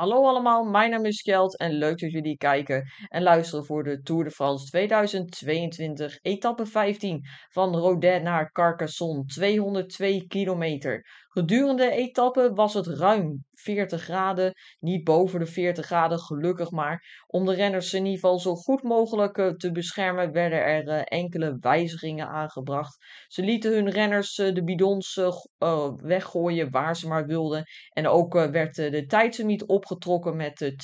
Hallo allemaal, mijn naam is Kjeld en leuk dat jullie kijken en luisteren voor de Tour de France 2022, etappe 15 van Rodet naar Carcassonne, 202 kilometer. Gedurende etappe was het ruim 40 graden, niet boven de 40 graden gelukkig maar. Om de renners in ieder geval zo goed mogelijk eh, te beschermen werden er eh, enkele wijzigingen aangebracht. Ze lieten hun renners eh, de bidons weggooien waar ze maar wilden en ook werd de niet opgetrokken met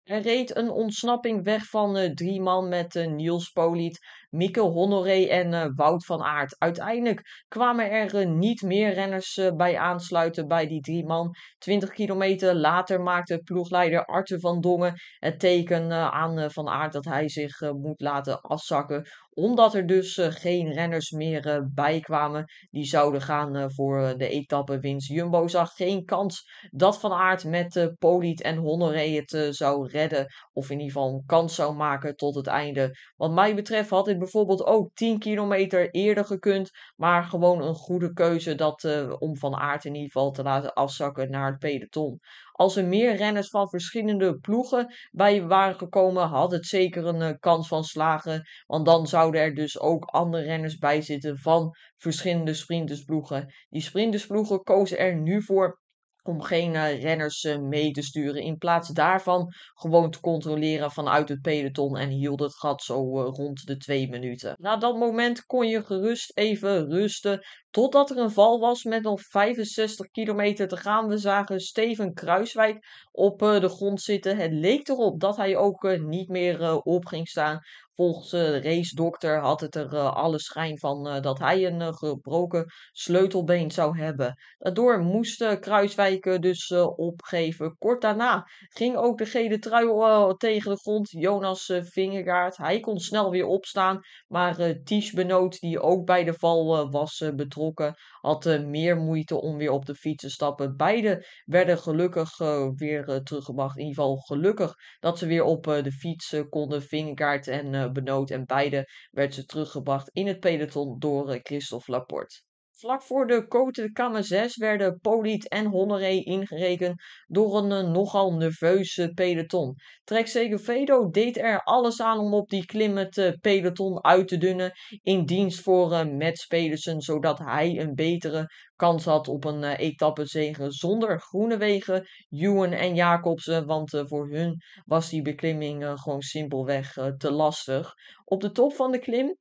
20%. Er reed een ontsnapping weg van uh, drie man met eh, Niels Poliet, Mieke Honoré en eh, Wout van Aert. Uiteindelijk kwamen er niet meer renners bij aansluiten bij die drie man. Twintig kilometer later maakte ploegleider Arthur van Dongen het teken aan Van Aert dat hij zich moet laten afzakken omdat er dus eh, geen renners meer eh, bij kwamen die zouden gaan eh, voor de etappe winst. Jumbo zag geen kans dat Van Aert met Poliet en Honoré het zou redden. Of in ieder geval een kans zou maken tot het einde. Wat mij betreft had dit bijvoorbeeld ook 10 kilometer eerder gekund. Maar gewoon een goede keuze dat, om Van Aert in ieder geval te laten afzakken naar het peloton. Als er meer renners van verschillende ploegen bij waren gekomen, had het zeker een eh, kans van slagen. Want dan zouden er dus ook andere renners bij zitten van verschillende sprintersploegen. Die sprintersploegen kozen er nu voor om geen eh, renners eh, mee te sturen. In plaats daarvan gewoon te controleren vanuit het peloton en hield het gat zo eh, rond de twee minuten. Na dat moment kon je gerust even rusten totdat er een val was met nog 65 kilometer te gaan. We zagen Steven Kruiswijk op de grond zitten. Het leek erop dat hij ook niet meer op ging staan. Volgens de race dokter had het er alle schijn van dat hij een gebroken sleutelbeen zou hebben. Daardoor moest Kruiswijk dus eh, opgeven. Kort daarna ging ook de gele trui eh, tegen de grond. Jonas eh, Vingegaard, hij kon snel weer opstaan. Maar uh, Ties Benoot, die ook bij de val was betrokken, had meer moeite om weer op de fiets te stappen. Beide werden gelukkig weer teruggebracht. In ieder geval gelukkig dat ze weer op de fiets konden. Vingegaard en Benoot. En beide werd ze teruggebracht in het peloton door Christophe Laporte. Vlak voor de Cote Kamer 6 werden Poliet en Honoré ingerekend door een eh, nogal nerveuze peloton. Trek Segovedo deed er alles aan om op die klim het eh, peloton uit te dunnen in dienst voor uh, eh, Matt Pedersen, zodat hij een betere kans had op een uh, etappezege zonder Groenewegen, Juwen en Jacobsen, want voor hun was die beklimming gewoon simpelweg te lastig. Op de top van de klim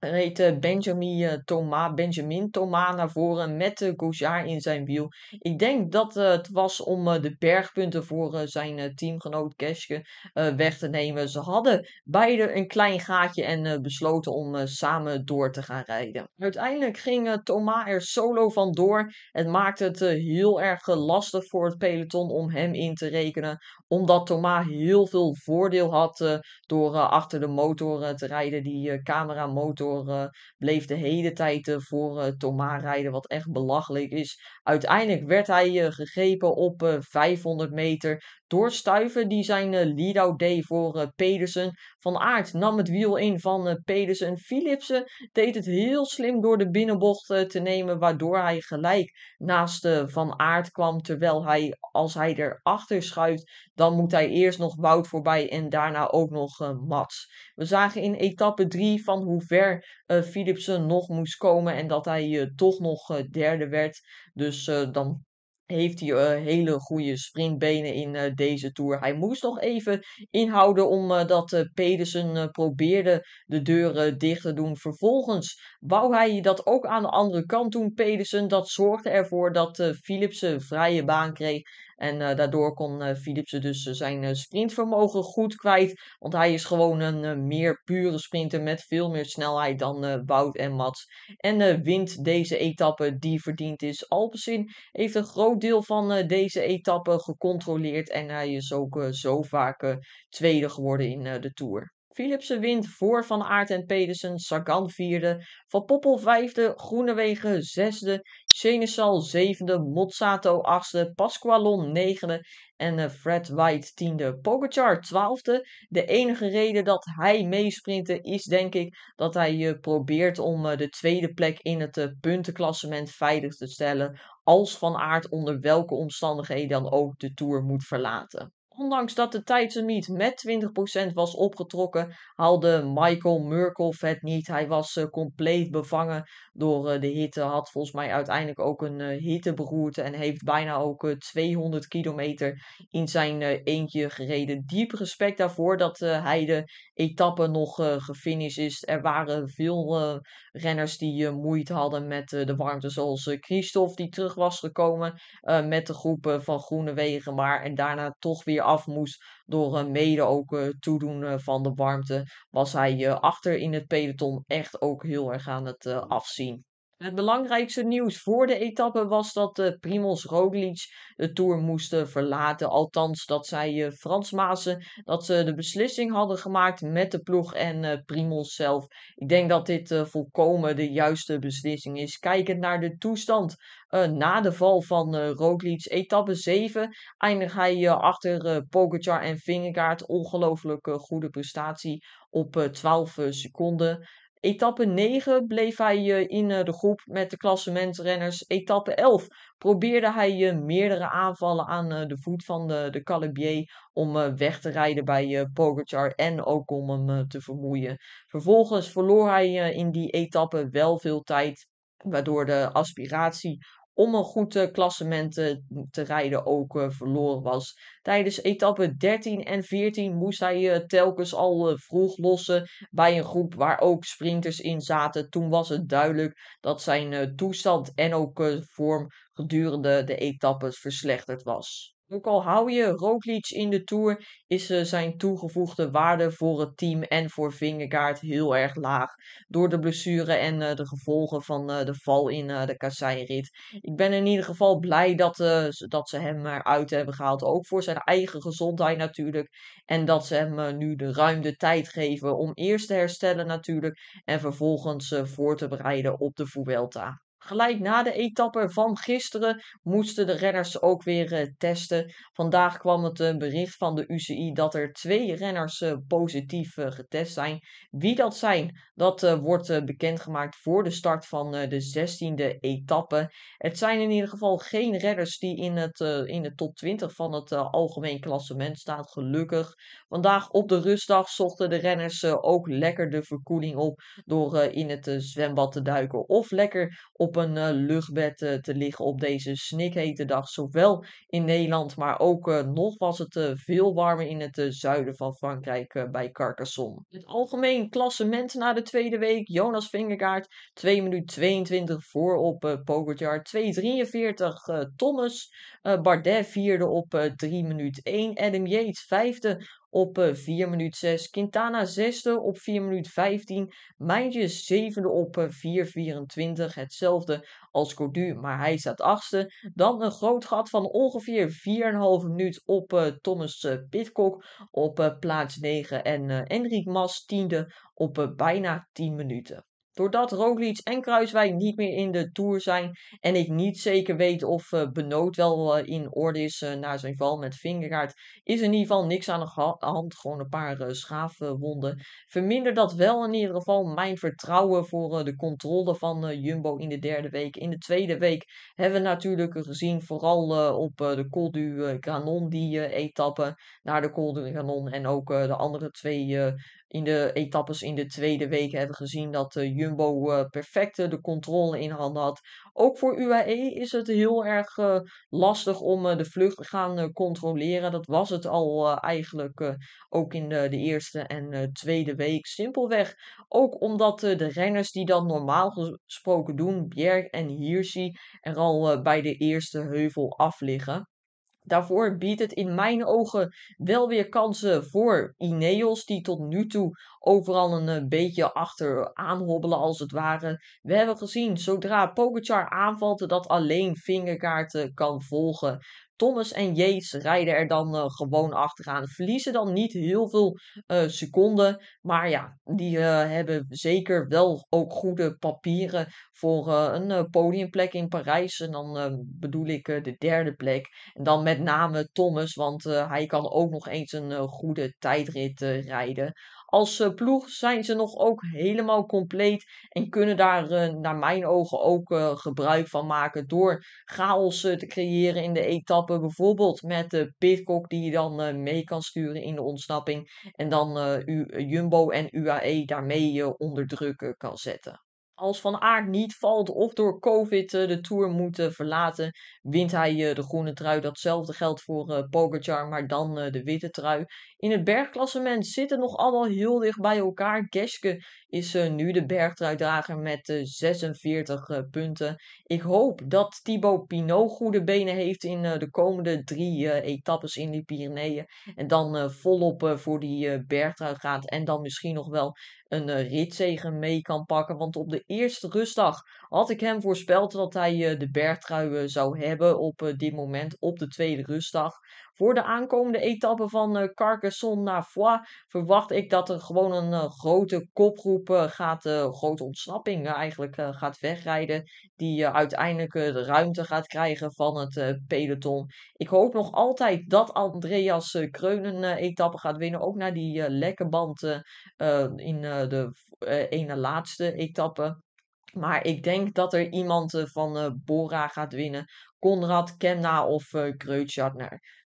reed eh, Benjamin eh, Thomas, Benjamin Thomas naar voren met de eh, Gojard in zijn wiel. Ik denk dat het was om de bergpunten voor zijn teamgenoot Keske weg te nemen. Ze hadden beide een klein gaatje en besloten om samen door te gaan rijden. Uiteindelijk ging Thomas er solo van door. Het maakte het heel erg lastig voor het peloton om hem in te rekenen, omdat Thomas heel veel voordeel had door achter de motor te rijden, die camera motor eh, bleef de hele tijd eh, voor eh, Thomas rijden, wat echt belachelijk is. Uiteindelijk werd hij gegrepen op 500 meter door Stuiven, die zijn lead-out deed voor Pedersen. Van Aert nam het wiel in van eh, Pedersen en Philipsen. Deed het heel slim door de binnenbocht eh, te nemen, waardoor hij gelijk naast eh, Van Aert kwam. Terwijl hij, als hij erachter schuift, dan moet hij eerst nog Wout voorbij en daarna ook nog Mats. We zagen in etappe 3 van hoe ver Philipsen nog moest komen en dat hij toch nog derde werd. Dus dan heeft hij uh, hele goede sprintbenen in eh, deze Tour. Hij moest nog even inhouden omdat eh, Pedersen probeerde de deuren dicht te doen. Vervolgens wou hij dat ook aan de andere kant doen, Pedersen. Dat zorgde ervoor dat Philipsen vrije baan kreeg. En eh, daardoor kon eh, Philipsen dus eh, zijn sprintvermogen goed kwijt. Want hij is gewoon een meer pure sprinter met veel meer snelheid dan Wout en Mats. En wint deze etappe die verdiend is. Alpecin heeft een groot deel van deze etappe gecontroleerd. En hij is ook zo vaak tweede geworden in de Tour. Philipsen wint voor Van Aert en Pedersen, Sagan vierde, Van Poppel vijfde, Groenewegen zesde, Senesal zevende, Mozzato achtste, Pasqualon negende en eh, Fred White tiende. Pogacar twaalfde. De enige reden dat hij meesprintte is denk ik dat hij eh, probeert om eh, de tweede plek in het puntenklassement veilig te stellen. Als Van Aert onder welke omstandigheden dan ook de Tour moet verlaten. Ondanks dat de tijdslimiet met 20% was opgetrokken, haalde Michael Murkoff het niet. Hij was eh, compleet bevangen door eh, de hitte. Had volgens mij uiteindelijk ook een eh, hitteberoerte en heeft bijna ook 200 kilometer in zijn eentje gereden. Diep respect daarvoor dat hij de etappe nog gefinished is. Er waren veel renners die moeite hadden met de warmte, zoals Christophe die terug was gekomen met de groep van Groene Wegen. Maar en daarna toch weer af moest door mede ook eh, toedoen eh, van de warmte, was hij eh, achter in het peloton echt ook heel erg aan het afzien. Het belangrijkste nieuws voor de etappe was dat uh, Primoz Roglic de Tour moest verlaten. Althans, dat zij eh, Frans Maassen dat ze de beslissing hadden gemaakt met de ploeg en eh, Primoz zelf. Ik denk dat dit volkomen de juiste beslissing is. Kijkend naar de toestand na de val van Roglic, etappe 7, eindigt hij achter Pogacar en Vingegaard. Ongelooflijk goede prestatie op 12 seconden. Etappe 9 bleef hij eh, in eh, de groep met de klassementrenners. Etappe 11 probeerde hij eh, meerdere aanvallen aan de voet van de, de Calibier om weg te rijden bij Pogacar en ook om hem te vermoeien. Vervolgens verloor hij in die etappe wel veel tijd waardoor de aspiratie om een goed eh, klassement te rijden ook eh, verloren was. Tijdens etappe 13 en 14 moest hij eh, telkens al vroeg lossen bij een groep waar ook sprinters in zaten. Toen was het duidelijk dat zijn toestand en ook vorm gedurende de etappes verslechterd was. Ook al hou je Roglic in de Tour, is eh, zijn toegevoegde waarde voor het team en voor Vingegaard heel erg laag. Door de blessure en eh, de gevolgen van eh, de val in de kasseirit. Ik ben in ieder geval blij dat, dat ze hem eruit hebben gehaald. Ook voor zijn eigen gezondheid natuurlijk. En dat ze hem nu de ruimte tijd geven om eerst te herstellen natuurlijk. En vervolgens voor te bereiden op de Vuelta. Gelijk na de etappe van gisteren moesten de renners ook weer eh, testen. Vandaag kwam het een eh, bericht van de UCI dat er twee renners eh, positief getest zijn. Wie dat zijn, dat wordt bekendgemaakt voor de start van de 16e etappe. Het zijn in ieder geval geen renners die in, het, in de top 20 van het algemeen klassement staan, gelukkig. Vandaag op de rustdag zochten de renners ook lekker de verkoeling op door in het zwembad te duiken of lekker op een eh, luchtbed eh, te liggen op deze snikhete dag. Zowel in Nederland, maar ook eh, nog was het veel warmer in het zuiden van Frankrijk bij Carcassonne. Het algemeen klassement na de tweede week. Jonas Vingegaard 2 minuut 22 voor op uh, 2.43 Thomas. Bardet vierde op 3 minuut 1. Adam Yates vijfde op 4 eh, minuut 6. Quintana zesde op 4 minuut 15. 7 zevende op 4.24. Eh, Hetzelfde als Cordu, maar hij staat achtste. Dan een groot gat van ongeveer 4,5 minuut op eh, Thomas Pitcock op plaats 9. En Enric Mas tiende op bijna 10 minuten. Doordat Roglic en Kruiswijk niet meer in de Tour zijn en ik niet zeker weet of uh, Benoot wel eh, in orde is eh, na zijn val met Vingegaard, is in ieder geval niks aan de hand. Gewoon een paar schaafwonden. Verminder dat wel in ieder geval mijn vertrouwen voor de controle van Jumbo in de derde week. In de tweede week hebben we natuurlijk gezien, vooral op de Col du Granon die etappe naar de Col du Granon en ook de andere twee in de etappes in de tweede week hebben gezien dat de eh, Jumbo uh, eh, perfect de controle in handen had. Ook voor UAE is het heel erg eh, lastig om de vlucht te gaan controleren. Dat was het al eigenlijk ook in de, de eerste en tweede week. Simpelweg ook omdat de renners die dat normaal gesproken doen, Bjerg en Hirschi, er al bij de eerste heuvel af liggen daarvoor biedt het in mijn ogen wel weer kansen voor Ineos, die tot nu toe overal een eh, beetje achteraan hobbelen als het ware. We hebben gezien, zodra Pogacar aanvalt, dat alleen vingerkaarten kan volgen. Thomas en Yates rijden er dan eh, gewoon achteraan. Verliezen dan niet heel veel eh, seconden. Maar ja, die eh, hebben zeker wel ook goede papieren voor een podiumplek in Parijs. En dan bedoel ik de derde plek. En dan met name Thomas, want hij kan ook nog eens een goede tijdrit rijden als eh, ploeg zijn ze nog ook helemaal compleet. En kunnen daar eh, naar mijn ogen ook eh, gebruik van maken. Door chaos te creëren in de etappe. Bijvoorbeeld met de Pitcock die je dan mee kan sturen in de ontsnapping. En dan Jumbo en UAE daarmee onder druk kan zetten als Van Aert niet valt of door COVID eh, de Tour moet eh, verlaten, wint hij eh, de groene trui. Datzelfde geldt voor Pogacar, maar dan de witte trui. In het bergklassement zitten nog allemaal heel dicht bij elkaar. Geske is nu de bergtruidrager met 46 punten. Ik hoop dat Thibaut Pinot goede benen heeft in de komende drie etappes in de Pyreneeën. En dan volop voor die bergtrui gaat en dan misschien nog wel een eh, ritzegen mee kan pakken. Want op de eerste rustdag had ik hem voorspeld dat hij eh, de bergtrui eh, zou hebben op dit moment op de tweede rustdag. Voor de aankomende etappe van eh, Carcassonne naar Foix verwacht ik dat er gewoon een eh, grote kopgroep eh, gaat, grote ontsnapping eigenlijk gaat wegrijden. Die uiteindelijk de ruimte gaat krijgen van het peloton. Ik hoop nog altijd dat Andreas Kreunen etappe gaat winnen. Ook naar die lekke band in de ene laatste etappe. Maar ik denk dat er iemand eh, van eh, Bora gaat winnen. Konrad, Kemna of uh,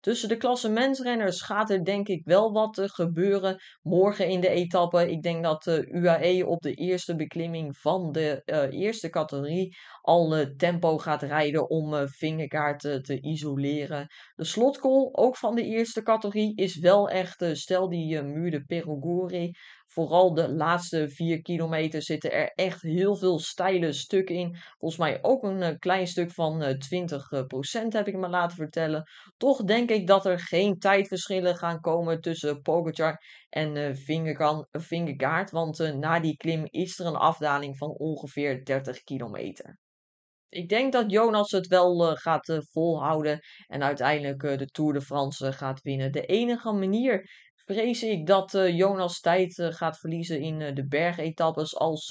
Tussen de Mensrenners gaat er denk ik wel wat gebeuren morgen in de etappe. Ik denk dat de UAE op de eerste beklimming van de eerste categorie al tempo gaat rijden om vingerkaarten te isoleren. De slotcall, ook van de eerste categorie, is wel echt stel die muur de Perugori. Vooral de laatste vier kilometer zitten er echt heel veel steile stukken in. Volgens mij ook een eh, klein stuk van 20% eh, eh, heb ik me laten vertellen. Toch denk ik dat er geen tijdverschillen gaan komen tussen Pogacar en Vingegaard. Want na die klim is er een afdaling van ongeveer 30 kilometer. Ik denk dat Jonas het wel gaat volhouden en uiteindelijk de Tour de France gaat winnen. De enige manier vrees ik dat eh, Jonas tijd eh, gaat verliezen in eh, de bergetappes als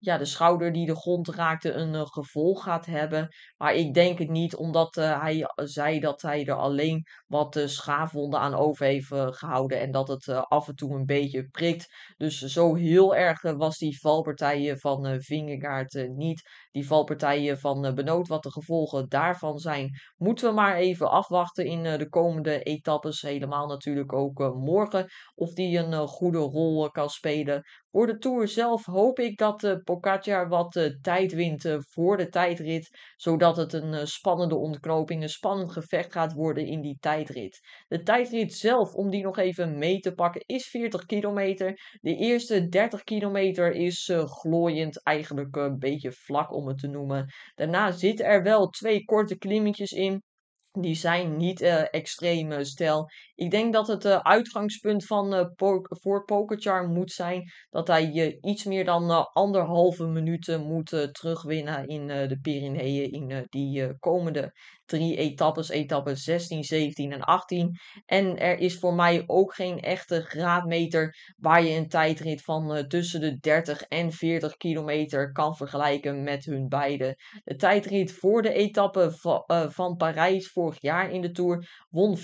ja, de schouder die de grond raakte een eh, gevolg gaat hebben. Maar ik denk het niet, omdat eh, hij eh, zei dat hij er alleen wat schaafwonden aan over heeft gehouden. En dat het af en toe een beetje prikt. Dus zo heel erg was die valpartijen van Vingegaard niet. Die valpartijen van Benoot, wat de gevolgen daarvan zijn, moeten we maar even afwachten in de komende etappes. Helemaal natuurlijk ook morgen. Of die een goede rol kan spelen. Voor de Tour zelf hoop ik dat de eh, Pogacar wat eh, tijd wint eh, voor de tijdrit. Zodat het een spannende ontknoping, een spannend gevecht gaat worden in die tijdrit. De tijdrit zelf, om die nog even mee te pakken, is 40 kilometer. De eerste 30 kilometer is glooiend, eigenlijk een beetje vlak om het te noemen. Daarna zitten er wel twee korte klimmetjes in. Die zijn niet extreem stijl. stel. Ik denk dat het eh, uitgangspunt van, eh, voor Pokerchar moet zijn dat hij je iets meer dan eh, anderhalve minuten moet terugwinnen in de Pyreneeën in die komende drie etappes, etappe 16, 17 en 18. En er is voor mij ook geen echte graadmeter waar je een tijdrit van tussen de 30 en 40 kilometer kan vergelijken met hun beide. De tijdrit voor de etappe van Parijs vorig jaar in de Tour won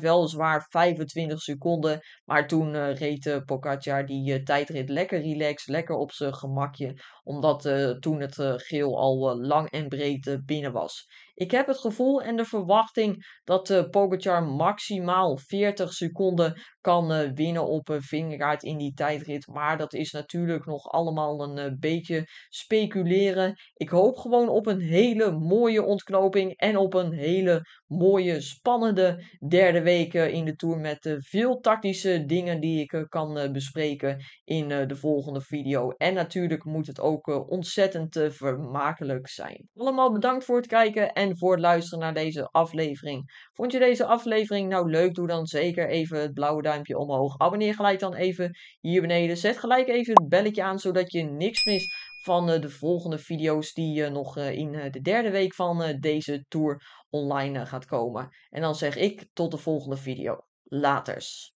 wel zwaar maar 25 seconden. Maar toen eh, reed eh, Pocaccia die eh, tijdrit lekker relaxed, lekker op zijn gemakje omdat eh, toen het eh, geel al eh, lang en breed binnen was. Ik heb het gevoel en de verwachting dat uh, Pogacar maximaal 40 seconden kan winnen op een Vingegaard in die tijdrit. Maar dat is natuurlijk nog allemaal een beetje speculeren. Ik hoop gewoon op een hele mooie ontknoping en op een hele mooie spannende derde week in de Tour met veel tactische dingen die ik kan bespreken in de volgende video. En natuurlijk moet het ook ook eh, ontzettend eh, vermakelijk zijn. Allemaal bedankt voor het kijken en voor het luisteren naar deze aflevering. Vond je deze aflevering nou leuk? Doe dan zeker even het blauwe duimpje omhoog. Abonneer gelijk dan even hier beneden. Zet gelijk even het belletje aan zodat je niks mist van eh, de volgende video's die nog in de derde week van deze tour online gaat komen. En dan zeg ik tot de volgende video. Laters.